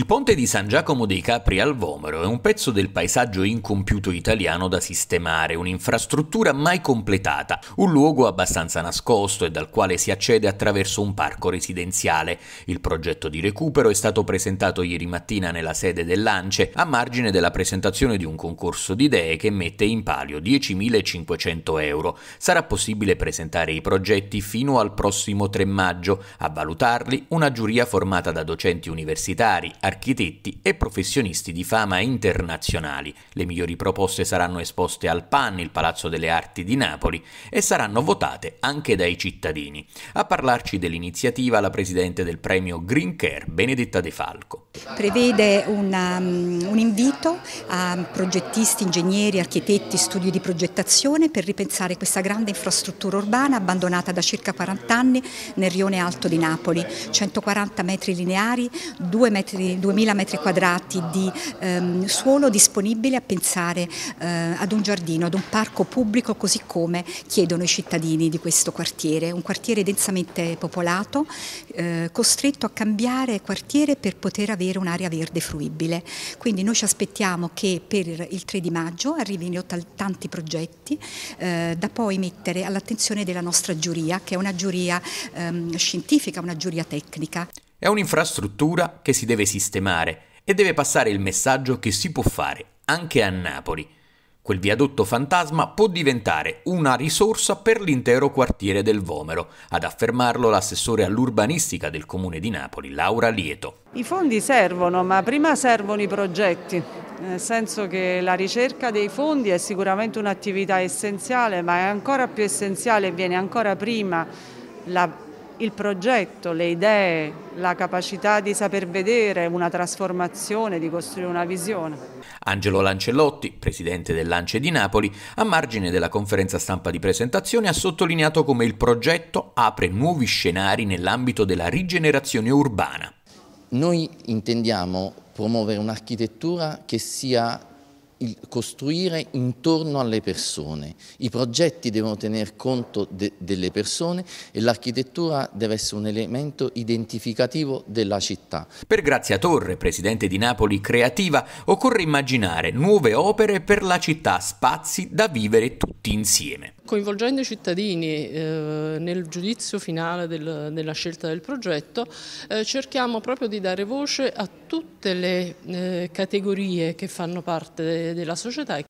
Il ponte di San Giacomo dei Capri al Vomero è un pezzo del paesaggio incompiuto italiano da sistemare, un'infrastruttura mai completata, un luogo abbastanza nascosto e dal quale si accede attraverso un parco residenziale. Il progetto di recupero è stato presentato ieri mattina nella sede dell'Ance a margine della presentazione di un concorso di idee che mette in palio 10.500 euro. Sarà possibile presentare i progetti fino al prossimo 3 maggio, a valutarli una giuria formata da docenti universitari, architetti e professionisti di fama internazionali. Le migliori proposte saranno esposte al PAN, il Palazzo delle Arti di Napoli, e saranno votate anche dai cittadini. A parlarci dell'iniziativa la Presidente del Premio Green Care, Benedetta De Falco. Prevede una, um, un invito a progettisti, ingegneri, architetti, studi di progettazione per ripensare questa grande infrastruttura urbana abbandonata da circa 40 anni nel rione alto di Napoli. 140 metri lineari, 2 metri 2000 metri quadrati di ehm, suolo disponibile a pensare eh, ad un giardino, ad un parco pubblico così come chiedono i cittadini di questo quartiere, un quartiere densamente popolato, eh, costretto a cambiare quartiere per poter avere un'area verde fruibile. Quindi noi ci aspettiamo che per il 3 di maggio arrivino tanti progetti eh, da poi mettere all'attenzione della nostra giuria, che è una giuria ehm, scientifica, una giuria tecnica. È un'infrastruttura che si deve sistemare e deve passare il messaggio che si può fare anche a Napoli. Quel viadotto fantasma può diventare una risorsa per l'intero quartiere del Vomero, ad affermarlo l'assessore all'urbanistica del comune di Napoli, Laura Lieto. I fondi servono, ma prima servono i progetti, nel senso che la ricerca dei fondi è sicuramente un'attività essenziale, ma è ancora più essenziale e viene ancora prima la il progetto, le idee, la capacità di saper vedere una trasformazione, di costruire una visione. Angelo Lancellotti, presidente dell'Ance di Napoli, a margine della conferenza stampa di presentazione ha sottolineato come il progetto apre nuovi scenari nell'ambito della rigenerazione urbana. Noi intendiamo promuovere un'architettura che sia il costruire intorno alle persone. I progetti devono tener conto de delle persone e l'architettura deve essere un elemento identificativo della città. Per Grazia Torre, presidente di Napoli Creativa, occorre immaginare nuove opere per la città, spazi da vivere tutti insieme coinvolgendo i cittadini eh, nel giudizio finale del, della scelta del progetto, eh, cerchiamo proprio di dare voce a tutte le eh, categorie che fanno parte de, della società. e